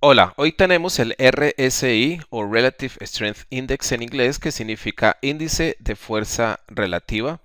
Hola, hoy tenemos el RSI o Relative Strength Index en inglés que significa índice de fuerza relativa.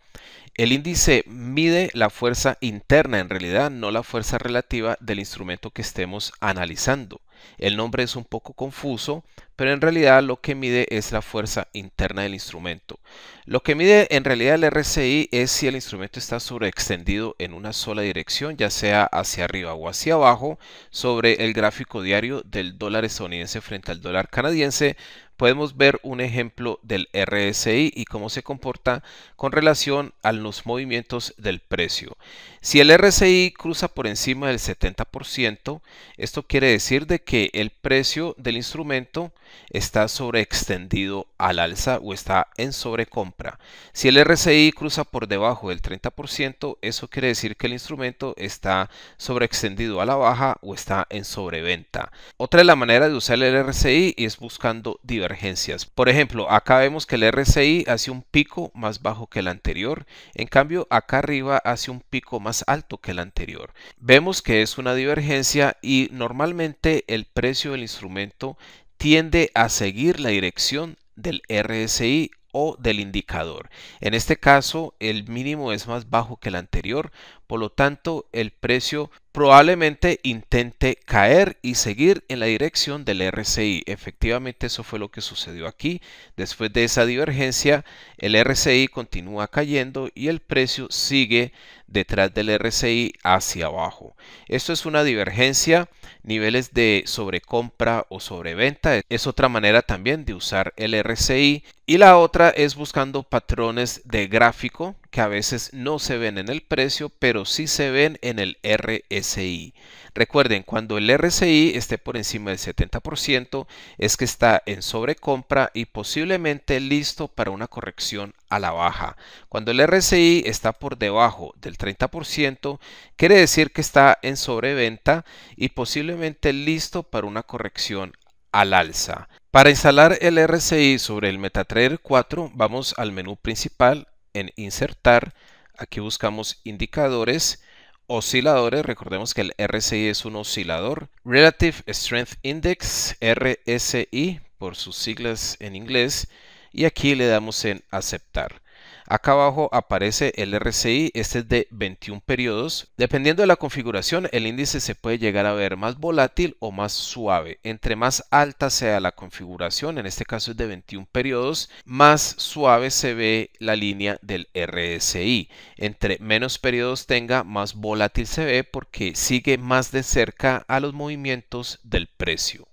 El índice mide la fuerza interna en realidad, no la fuerza relativa del instrumento que estemos analizando. El nombre es un poco confuso, pero en realidad lo que mide es la fuerza interna del instrumento. Lo que mide en realidad el RSI es si el instrumento está sobreextendido en una sola dirección, ya sea hacia arriba o hacia abajo, sobre el gráfico diario del dólar estadounidense frente al dólar canadiense, podemos ver un ejemplo del RSI y cómo se comporta con relación a los movimientos del precio. Si el RSI cruza por encima del 70%, esto quiere decir de que el precio del instrumento está sobreextendido al alza o está en sobrecompra. Si el RCI cruza por debajo del 30%, eso quiere decir que el instrumento está sobreextendido a la baja o está en sobreventa. Otra de las maneras de usar el RCI es buscando divergencias. Por ejemplo, acá vemos que el RCI hace un pico más bajo que el anterior. En cambio, acá arriba hace un pico más alto que el anterior. Vemos que es una divergencia y normalmente el precio del instrumento tiende a seguir la dirección del RSI o del indicador. En este caso, el mínimo es más bajo que el anterior, por lo tanto, el precio probablemente intente caer y seguir en la dirección del RCI. Efectivamente, eso fue lo que sucedió aquí. Después de esa divergencia, el RCI continúa cayendo y el precio sigue detrás del RCI hacia abajo. Esto es una divergencia, niveles de sobrecompra o sobreventa. Es otra manera también de usar el RCI. Y la otra es buscando patrones de gráfico que a veces no se ven en el precio, pero sí se ven en el RSI. Recuerden, cuando el RSI esté por encima del 70%, es que está en sobrecompra y posiblemente listo para una corrección a la baja. Cuando el RSI está por debajo del 30%, quiere decir que está en sobreventa y posiblemente listo para una corrección al alza. Para instalar el RSI sobre el MetaTrader 4, vamos al menú principal, en insertar, aquí buscamos indicadores, osciladores, recordemos que el RSI es un oscilador, Relative Strength Index, RSI por sus siglas en inglés, y aquí le damos en aceptar. Acá abajo aparece el RSI, este es de 21 periodos. Dependiendo de la configuración, el índice se puede llegar a ver más volátil o más suave. Entre más alta sea la configuración, en este caso es de 21 periodos, más suave se ve la línea del RSI. Entre menos periodos tenga, más volátil se ve porque sigue más de cerca a los movimientos del precio.